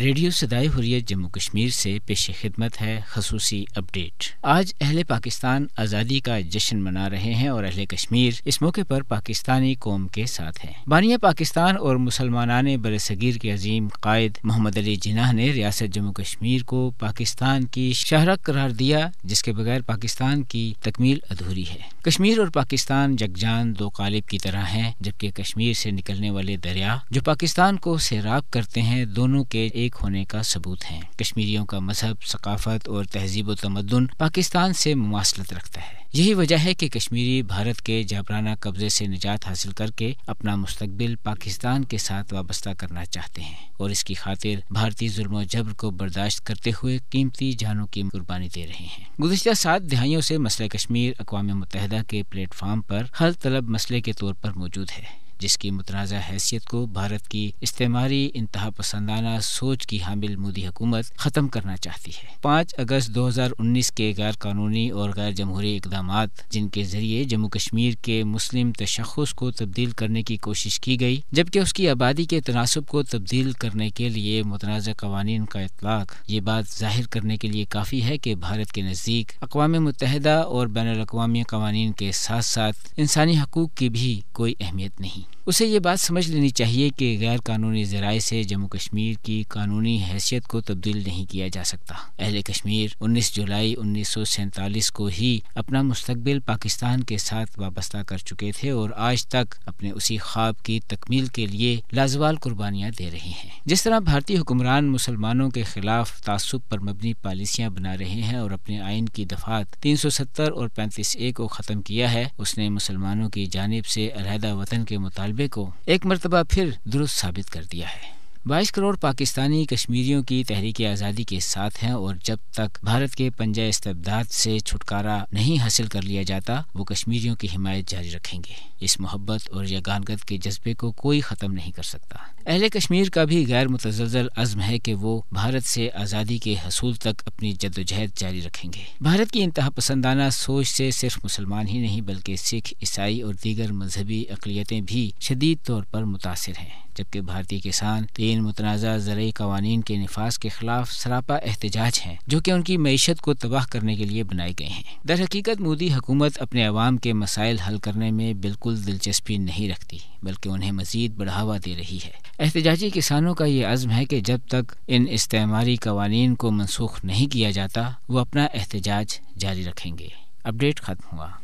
radio सदाई हुरियत जम्मू कश्मीर से पेश खिदमत है खसूसी अपडेट आज अहले पाकिस्तान आज़ादी का जश्न मना रहे हैं और अहले कश्मीर इस मौके पर पाकिस्तानी कौम के साथ हैं बानिया पाकिस्तान और मुसलमान बर सगीर के अजीम कायद मोहम्मद अली जिनाह ने रियासत जम्मू कश्मीर को पाकिस्तान की शहरक करार दिया जिसके बगैर पाकिस्तान की तकमील अधूरी है कश्मीर और पाकिस्तान जगजान दो कालिब की तरह है जबकि कश्मीर से निकलने वाले दरिया जो पाकिस्तान को सैराब करते हैं दोनों के एक शरीक होने का सबूत हैं कश्मीरियों का मजहब सकाफत और तहजीब तमदन पाकिस्तान से मुासलत रखता है यही वजह है कि कश्मीरी भारत के जाबराना कब्जे से निजात हासिल करके अपना मुस्तबिल पाकिस्तान के साथ वाबस्ता करना चाहते हैं और इसकी खातिर भारतीय जुल्म जबर को बर्दाश्त करते हुए कीमती जानों की कुर्बानी दे रहे हैं गुजशत सात दहाइयों से मसला कश्मीर अकवा मुतहदा के प्लेटफार्म पर हर तलब मसले के तौर पर मौजूद है जिसकी मतनाज़ा हैसियत को भारत की इस्तेमारी इंतहा पसंदाना सोच की हामिल मोदी हुकूमत ख़त्म करना चाहती है पाँच अगस्त दो हज़ार उन्नीस के गैर कानूनी और गैर जमहूरी इकदाम जिनके ज़रिए जम्मू कश्मीर के मुस्लिम तशखस को तब्दील करने की कोशिश की गई जबकि उसकी आबादी के तनासब को तब्दील करने के लिए मुतनाज़ कवानीन का इतलाक ये बात जाहिर करने के लिए काफ़ी है कि भारत के नज़दीक अकवा मुतहदा और बैन अवी कवानीन के साथ साथ इंसानी हकूक़ की भी कोई अहमियत नहीं उसे ये बात समझ लेनी चाहिए कि गैर कानूनी जराये से जम्मू कश्मीर की कानूनी हैसियत को तब्दील नहीं किया जा सकता अहल कश्मीर 19 जुलाई उन्नीस को ही अपना मुस्तबिल पाकिस्तान के साथ वाबस्ता कर चुके थे और आज तक अपने उसी ख्वाब की तकमील के लिए लाजवाल कुर्बानियाँ दे रहे हैं जिस तरह भारतीय हुक्मरान मुसलमानों के खिलाफ तासुब पर मबनी पॉलिसियाँ बना रहे हैं और अपने आइन की दफात तीन और पैंतीस ए को ख़त्म किया है उसने मुसलमानों की जानब से अलहदा वतन के मुतालबे को एक मरतबा फिर दुरुस्त साबित कर दिया है बाईस करोड़ पाकिस्तानी कश्मीरियों की तहरीक आज़ादी के साथ हैं और जब तक भारत के पंजा इस्तबदाद से छुटकारा नहीं हासिल कर लिया जाता वो कश्मीरियों की हिमायत जारी रखेंगे इस मोहब्बत और यगानगत के जज्बे को कोई ख़त्म नहीं कर सकता अहल कश्मीर का भी गैर मुतजल अज़म है कि वो भारत से आज़ादी के हसूल तक अपनी जदोजहद जारी रखेंगे भारत की इंतहा पसंदाना सोच से सिर्फ मुसलमान ही नहीं बल्कि सिख ईसाई और दीगर मजहबी अकलीतें भी शदीद तौर पर मुतासर हैं जबकि भारतीय किसान तीन मुतनाज़ ज़रूरी कवानीन के नफाज के खिलाफ सरापा एहतजाज हैं जो कि उनकी मीशत को तबाह करने के लिए बनाए गए हैं दर हकीकत मोदी हुकूमत अपने अवाम के मसाइल हल करने में बिल्कुल दिलचस्पी नहीं रखती बल्कि उन्हें मजीद बढ़ावा दे रही है एहतजाजी किसानों का ये आजम है कि जब तक इन इस्तेमारी कवानीन को मनसूख नहीं किया जाता वो अपना एहतजाज जारी रखेंगे अपडेट ख़त्म हुआ